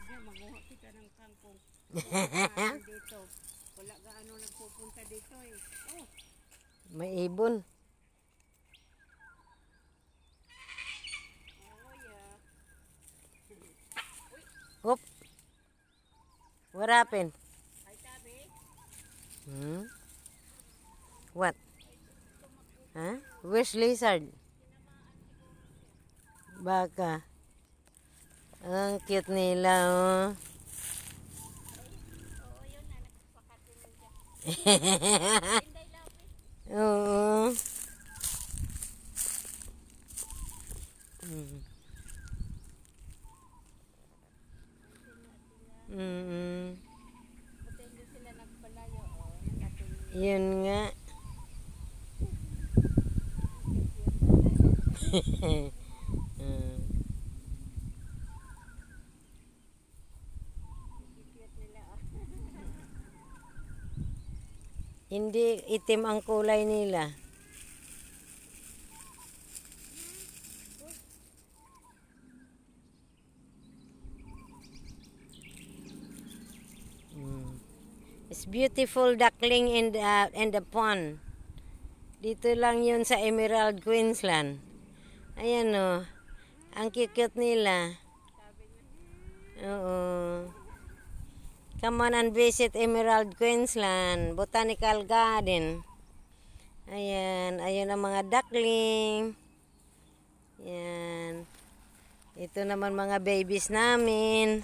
likod niya, manguha kita ng kangkong. dito. Wala gaano nagpupunta dito eh. Oh. May ibon. Oh, yeah. Hop. What happened? Ay, tabi. Hmm? What? Huh? Where's lizard? Baka. Ang cute nila, oh. Oo. Mm. Mm. -mm. Yun nga. Hehehe. Hindi itim ang kulay nila. Mm. It's beautiful duckling in the, uh, in the pond. Dito lang yun sa Emerald, Queensland. Ayan o. Oh. Ang cute-cute nila. Oo. Come on and visit Emerald Queensland Botanical Garden. Ayan, ayun ang mga duckling. Ayan. Ito naman mga babies namin.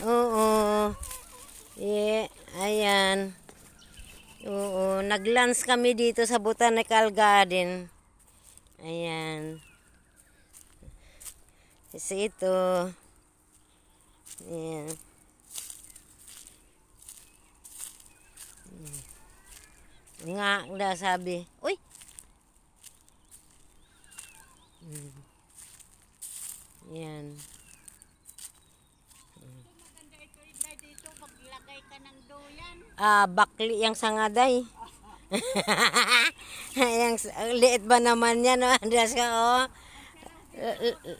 Oo. Yeah, ayan. Oo, naglunch kami dito sa Botanical Garden. Ayan. Kasi ito. Ayan. Nga, nga sabi. Uy! Ayan. Mm. Maglagay ka ng doyan. Ah, bakli yung sangaday. yang liit ba naman yan? Andres ka, oh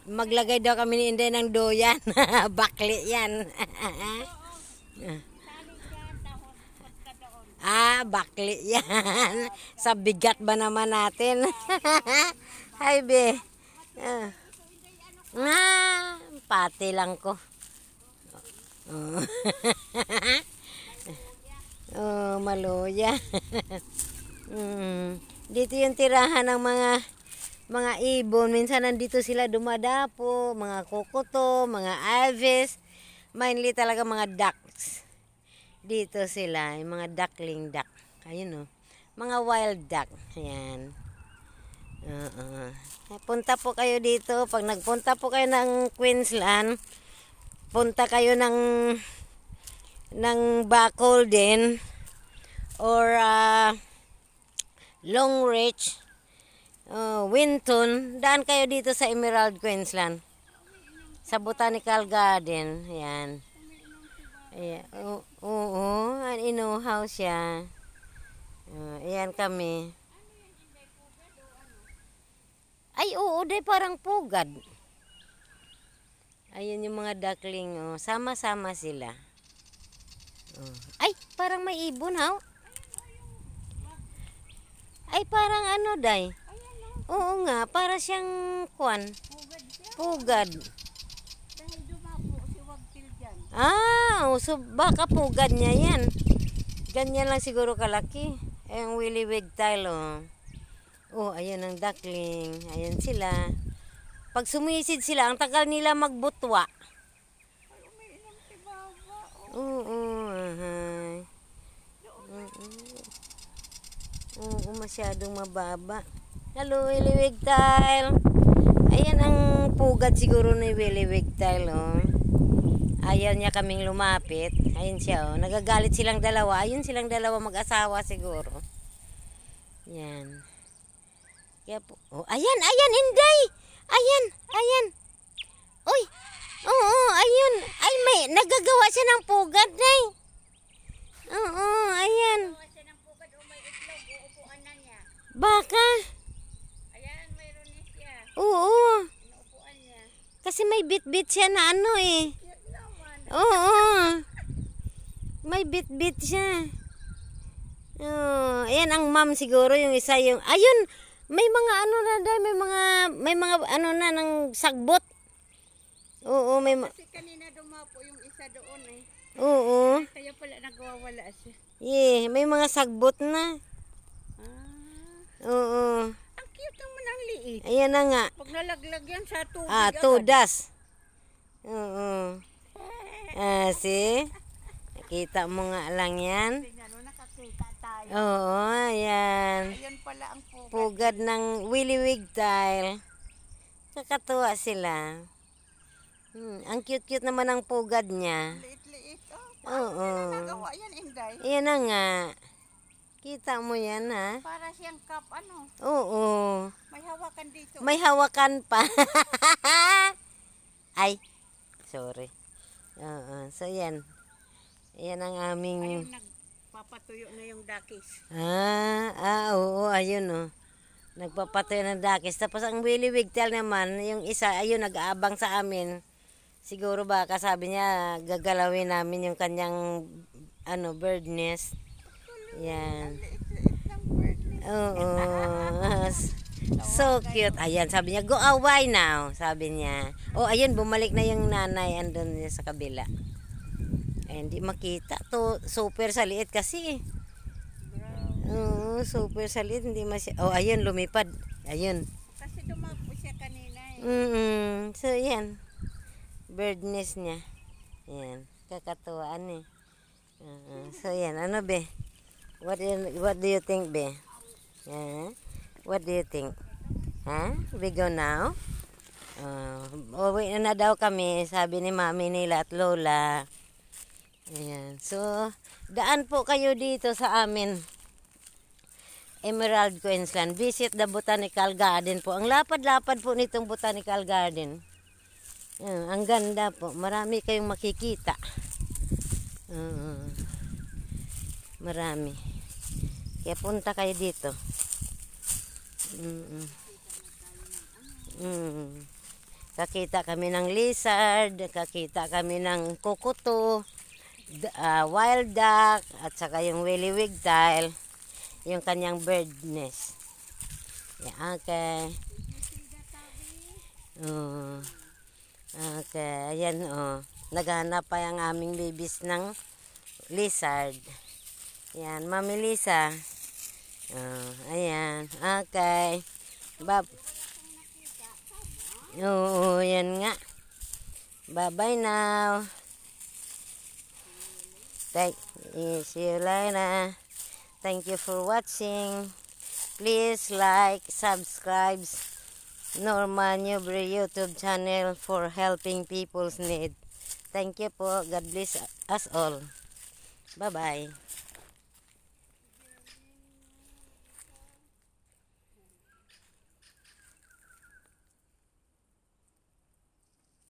maglagay daw kami ni Inday ng doyan. Bakli yan. ah, bakli yan. Sa bigat ba naman natin? Hi, be. Uh. Ah, pati lang ko. Oh, oh maloya. mm. Dito yung tirahan ng mga mga ibon. Minsan nandito sila dumadapo, mga kokoto, mga aves. Mainly talaga mga ducks. Dito sila, yung mga duckling duck. Ayun o. Oh. Mga wild duck. Ayan. Uh -uh. Punta po kayo dito. Pag nagpunta po kayo ng Queensland, punta kayo ng ng Bacol din or uh, Long Ridge uh, Winton, daan kayo dito sa Emerald, Queensland. Sa Botanical Garden. Ayan. Ayan. Oo, oo. Ang inuhaw siya. Uh, ayan kami. Ay, oo, day parang pugad. Ayun yung mga duckling. Oh. Sama-sama sila. Oh. Ay, parang may ibon, haw. Ay, parang ano, day. Oo nga, para siyang kwan. Pugad. Dahil dumako si Wagpil dyan. Ah, oh, so baka pugad niya yan. Ganyan lang siguro kalaki. Ayun, willy wagtail oh. Oh, ayan ang duckling. Ayan sila. Pag sumisid sila, ang tagal nila magbutwa. Oh. Oo, oo, ahay. Oo, masyadong mababa. Naluwiliwig tayo. Ayan ang pugad siguro ni Willy Wigtail. Oh. Ayaw niya kaming lumapit. Ayun siya. Oh. Nagagalit silang dalawa. Ayun silang dalawa mag-asawa siguro. Yan. Kaya po. Oh, ayan, ayan, Inday! Ayan, ayan. Oy! Oo, ayun. Ay, may nagagawa siya ng pugad. bitbit siya na ano eh. Oo. May bitbit siya. Oh, ayan ang mom siguro yung isa yung ayun may mga ano na dahil may mga may mga ano na ng sagbot. Oo, may ma- Kasi kanina dumapo yung isa doon eh. Oo. Kaya pala nagwawala siya. Yeah, may mga sagbot na. Ah. Oo. Ang cute naman ang liit. Ayan na nga. Pag nalaglag yan sa tubig. Ah, agad. tudas. Oo. Ah, see? Kita mo nga lang yan. Oo, ayan. Ayan pala ang pugad. Pugad ng williwig tile. Kakatuwa sila. Hmm, ang cute-cute naman ang pugad niya. Liit-liit, oh. Oo. Nagawa yan, Inday. Ayan na nga. Kita mo yan, ha? Para siyang cup, ano? Oo. May hawakan dito. May hawakan pa. Ay sorry. Oo, so yan. Yan ang aming... Ayun, nagpapatuyo na yung dakis. Ah, ah oo, ayun oh. Nagpapatuyo ng dakis. Tapos ang Willy Wigtail naman, yung isa, ayun, nag-aabang sa amin. Siguro baka sabi niya, gagalawin namin yung kanyang ano, bird nest. Yan. Oo. So cute. Ayan, sabi niya, go away now. Sabi niya. Oh, ayun, bumalik na yung nanay. Andun niya sa kabila. Ay, eh, hindi makita. To, super sa liit kasi. Oo, super sa liit. Hindi masya. Oh, ayun, lumipad. Ayun. Kasi dumakbo siya kanina eh. Mm -mm. So, yan. Bird nest niya. Yan. Kakatuwaan eh. Uh -huh. So, yan. Ano, be? What do you, what do you think, be? Yeah. What do you think? Huh? We go now? Uh, uwi na na daw kami, sabi ni mami nila at lola. Ayan. So, daan po kayo dito sa amin. Emerald, Queensland. Visit the Botanical Garden po. Ang lapad-lapad po nitong Botanical Garden. Ayan, ang ganda po. Marami kayong makikita. Uh, marami. Kaya punta kayo dito. Mm-mm. Mm. Kakita kami ng lizard, kakita kami ng kukuto, uh, wild duck, at saka yung willy-wig yung kanyang bird nest. Yeah, okay. Uh, okay, ayan o. Oh. Naghanap pa yung aming babies ng lizard. Yan, Mami Lisa. Uh, ayan. Okay. Bab. Oo, yan nga. Bye-bye now. Thank See you later. Thank you for watching. Please like, subscribe Norma Newbury YouTube channel for helping people's need. Thank you po. God bless us all. Bye-bye.